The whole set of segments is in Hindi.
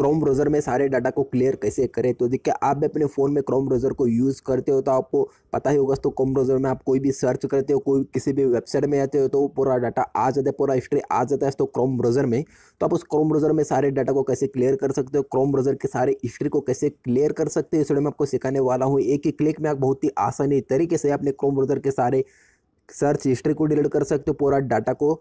क्रोम ब्राउज़र में सारे डाटा को क्लियर कैसे करें तो देखिए आप भी अपने फ़ोन में क्रोम ब्राउज़र को यूज़ करते हो तो आपको पता ही होगा तो क्रोम ब्राउज़र में आप कोई भी सर्च करते हो कोई किसी भी वेबसाइट में आते हो तो पूरा डाटा आ जाता है पूरा हिस्ट्री आ जाता है तो क्रोम ब्राउज़र में तो आप उस क्रोम ब्राउज़र में सारे डाटा को कैसे क्लियर कर सकते हो क्रोम ब्राउज़र के सारे हिस्ट्री को कैसे क्लियर कर सकते हो इस वीडियो में आपको सिखाने वाला हूँ एक ही क्लिक में आप बहुत ही आसानी तरीके से अपने क्रोम ब्राउज़र के सारे सर्च हिस्ट्री को डिलीट कर सकते हो पूरा डाटा को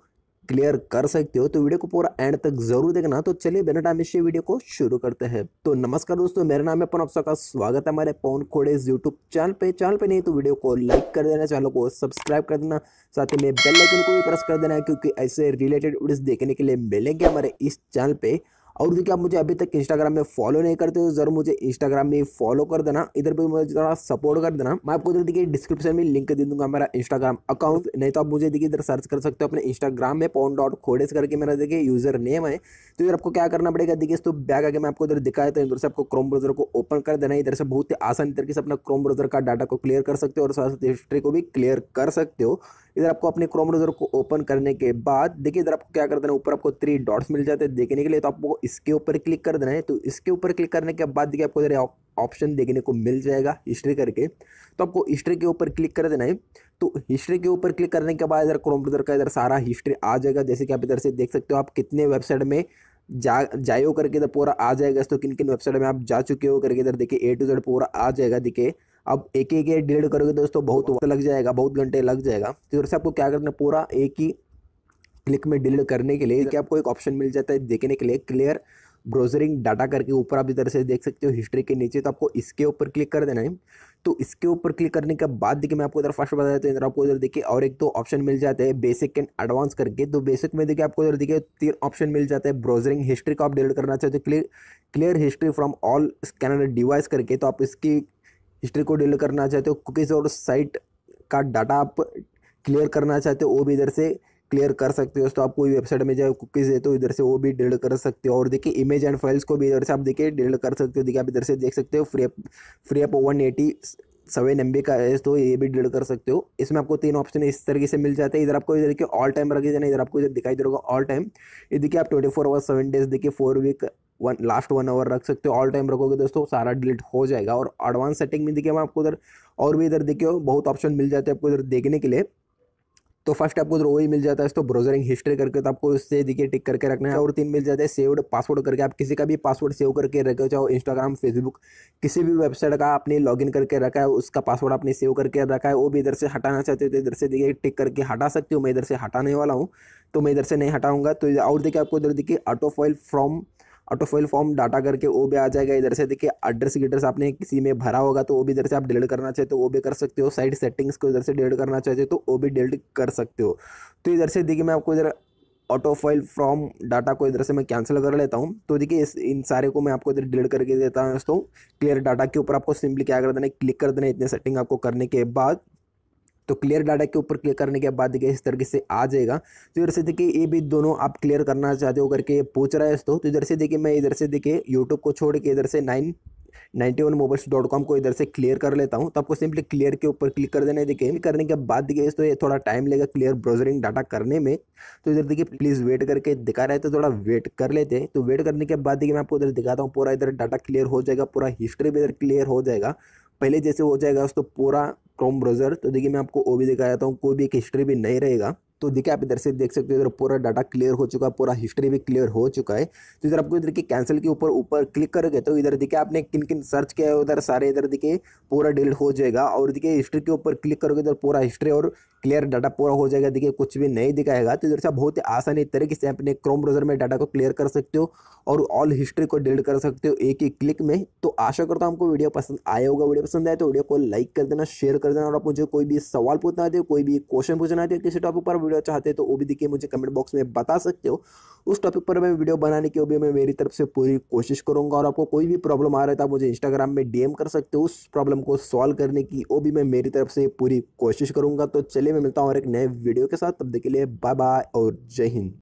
क्लियर कर सकते हो तो वीडियो को पूरा एंड तक जरूर देखना तो चलिए बिना टाइम इसी वीडियो को शुरू करते हैं तो नमस्कार दोस्तों मेरा नाम है पवन का स्वागत है हमारे पवन खोड़े यूट्यूब चैनल पे चैनल पे नहीं तो वीडियो को लाइक कर देना चैनल को सब्सक्राइब कर देना साथ ही में बेल को भी प्रेस कर देना क्योंकि ऐसे रिलेटेड वीडियोस देखने के लिए मिलेंगे हमारे इस चैनल पर और देखिए आप मुझे अभी तक इंस्टाग्राम में फॉलो नहीं करते हो जरूर मुझे इंस्टाग्राम में फॉलो कर देना इधर पर मुझे थोड़ा सपोर्ट कर देना मैं आपको देखिए डिस्क्रिप्शन में लिंक दे दूंगा मेरा इंस्टाग्राम अकाउंट नहीं तो आप मुझे देखिए इधर सर्च कर सकते हो अपने इंस्टाग्राम में पॉन डॉट खोडेस करके मेरा देखिए यूजर नेम है तो इधर आपको क्या करना पड़ेगा देखिए तो बैग आगे मैं आपको इधर दिखाया था इधर से आपको क्रोम ब्राउजर को ओपन कर देना इधर से बहुत ही आसानी तरीके से अपना क्रोम ब्राउजर का डाटा को क्लियर कर सकते हो और साथ साथ हिस्ट्री को भी क्लियर कर सकते हो इधर आपको अपने क्रोम ब्राउजर को ओपन करने के बाद देखिए इधर आपको क्या कर देना ऊपर आपको थ्री डॉट्स मिल जाते हैं देखने के लिए तो आपको इसके ऊपर क्लिक कर देना है तो इसके ऊपर क्लिक करने के बाद देखिए आपको इधर ऑप्शन देखने को मिल जाएगा हिस्ट्री करके तो आपको हिस्ट्री के ऊपर क्लिक कर देना है तो हिस्ट्री के ऊपर क्लिक करने के बाद इधर क्रोम ब्राउजर का इधर सारा हिस्ट्री आ जाएगा जैसे कि आप इधर से देख सकते हो आप कितने वेबसाइट में जा जाए करके इधर पूरा आ जाएगा तो किन किन वेबसाइट में आप जा चुके हो करके इधर देखिए ए टू जेड पूरा आ जाएगा देखिए अब एक एक डिलीट करोगे दोस्तों बहुत वक्त लग जाएगा बहुत घंटे लग जाएगा तो से आपको क्या करना है पूरा एक ही क्लिक में डिलीट करने के लिए कि आपको एक ऑप्शन मिल जाता है देखने के लिए क्लियर ब्राउजरिंग डाटा करके ऊपर आप इधर से देख सकते हो हिस्ट्री के नीचे तो आपको इसके ऊपर क्लिक कर देना है तो इसके ऊपर क्लिक करने के बाद देखिए मैं आपको इधर फर्स्ट बता देता हूँ इधर आपको इधर देखिए और एक दो तो ऑप्शन मिल जाते हैं बेसिक एंड एडवांस करके तो बेसिक में देखिए आपको इधर देखिए तीन ऑप्शन मिल जाता है ब्राउजरिंग हिस्ट्री को आप डिलीट करना चाहते हो तो clear clear history from all scanner device करके तो आप इसकी हिस्ट्री को डिलीट करना चाहते हो कुकीज़ और साइट का डाटा आप क्लियर करना चाहते हो वो भी इधर से क्लियर कर सकते हो दोस्तों आप कोई वेबसाइट में जाए कुकीज़ देते हो इधर से वो भी डिलीट कर सकते हो और देखिए इमेज एंड फाइल्स को भी इधर से आप देखिए डिलीट कर सकते हो देखिए आप इधर से देख सकते हो free up free up one eighty seven M का है तो ये भी डिलीट कर सकते हो इसमें आपको तीन ऑप्शन इस तरीके से मिल जाते हैं इधर आपको इधर देखिए ऑल टाइम रखे जाना इधर आपको इधर दिखाई दे रहा ऑल टाइम ये देखिए आप twenty four hours seven days देखिए four week one last one hour रख सकते हो ऑल टाइम रखोगे दोस्तों सारा डिलीट हो जाएगा और एडवांस सेटिंग में देखिए मैं आपको उधर और भी इधर देखिए बहुत ऑप्शन मिल जाते हैं आपको इधर देखने के लिए तो फर्स्ट आपको वही मिल जाता है तो ब्राउजरिंग हिस्ट्री करके तो आपको उससे देखिए टिक करके रखना है और तीन मिल जाते हैं सेव्ड पासवर्ड करके आप किसी का भी पासवर्ड सेव करके रखे हो चाहे इंस्टाग्राम फेसबुक किसी भी वेबसाइट का आपने लॉगिन करके रखा है उसका पासवर्ड आपने सेव करके रखा है वो भी इधर से हटाना चाहते हो तो इधर से देखिए टिक करके हटा सकते हो मैं इधर से हटाने वाला हूँ तो मैं इधर से नहीं हटाऊँगा तो और देखिए आपको इधर देखिए autofill from autofill form data करके वो भी आ जाएगा इधर से देखिए एड्रेस गिड्रेस आपने किसी में भरा होगा तो वो भी इधर से आप डिलीट करना चाहते हो तो वो भी कर सकते हो साइड सेटिंग्स को इधर से डिलीट करना चाहते हो तो वो भी डिलीट कर सकते हो तो इधर से देखिए मैं आपको इधर ऑटो फाइल फ्रॉम डाटा को इधर से मैं कैंसिल कर लेता हूँ तो देखिए इस इन सारे को मैं आपको इधर डिलीट करके देता हूँ दोस्तों क्लियर डाटा के ऊपर आपको सिंपली क्या कर देना है क्लिक कर देना इतने सेटिंग आपको करने के बाद तो क्लियर डाटा के ऊपर क्लियर करने के बाद देखिए इस तरीके से आ जाएगा तो इधर से देखिए ये भी दोनों आप क्लियर करना चाहते हो करके पूछ रहा है दोस्तों तो इधर से देखिए मैं इधर से देखिए यूट्यूब को छोड़ के इधर से nine ninety one mobiles dot com को इधर से क्लियर कर लेता हूँ तो आपको सिंपली क्लियर के ऊपर क्लिक कर देना है देखिए करने के बाद देखिए तो ये थोड़ा टाइम लेगा क्लियर ब्राउजरिंग डाटा करने में तो इधर देखिए प्लीज़ वेट करके दिखा रहे थे तो थोड़ा वेट कर लेते हैं तो वेट करने के बाद देखिए मैं आपको इधर दिखाता हूँ पूरा इधर डाटा क्लियर हो जाएगा पूरा हिस्ट्री भी इधर क्लियर हो जाएगा पहले जैसे हो जाएगा उसको पूरा क्रोम ब्राउज़र तो देखिए मैं आपको वो भी दिखाया था कोई भी एक हिस्ट्री भी नहीं रहेगा तो देखिए आप इधर से देख सकते हो इधर पूरा डाटा क्लियर हो चुका है पूरा हिस्ट्री भी क्लियर हो चुका है तो इधर आपको इधर के कैंसिल के ऊपर ऊपर क्लिक करोगे तो इधर देखिए आपने किन किन सर्च किया है उधर सारे इधर देखिए पूरा डिलीट हो जाएगा और देखिए हिस्ट्री के ऊपर क्लिक करोगे इधर तो पूरा हिस्ट्री और क्लियर डाटा पूरा हो जाएगा देखिए कुछ भी नहीं दिखाएगा तो इधर से आप बहुत ही आसानी तरीके से अपने क्रोम ब्राउजर में डाटा को क्लियर कर सकते हो और ऑल हिस्ट्री को डिलीट कर सकते हो एक ही क्लिक में तो आशा करता हूँ आपको वीडियो पसंद आया होगा वीडियो पसंद आए तो वीडियो को लाइक कर देना शेयर कर देना और आप मुझे कोई भी सवाल पूछना है कोई भी क्वेश्चन पूछना है किसी टॉपिक पर वीडियो चाहते हो तो वो भी देखिए मुझे कमेंट बॉक्स में बता सकते हो उस टॉपिक पर मैं वीडियो बनाने की भी मैं मेरी तरफ से पूरी कोशिश करूंगा और आपको कोई भी प्रॉब्लम आ रहा है तो मुझे इंस्टाग्राम में डीएम कर सकते हो उस प्रॉब्लम को सॉल्व करने की वो भी मैं मेरी तरफ से पूरी कोशिश करूंगा तो चलिए मैं मिलता हूँ और एक नए वीडियो के साथ तब देखे के लिए बाय बाय और जय हिंद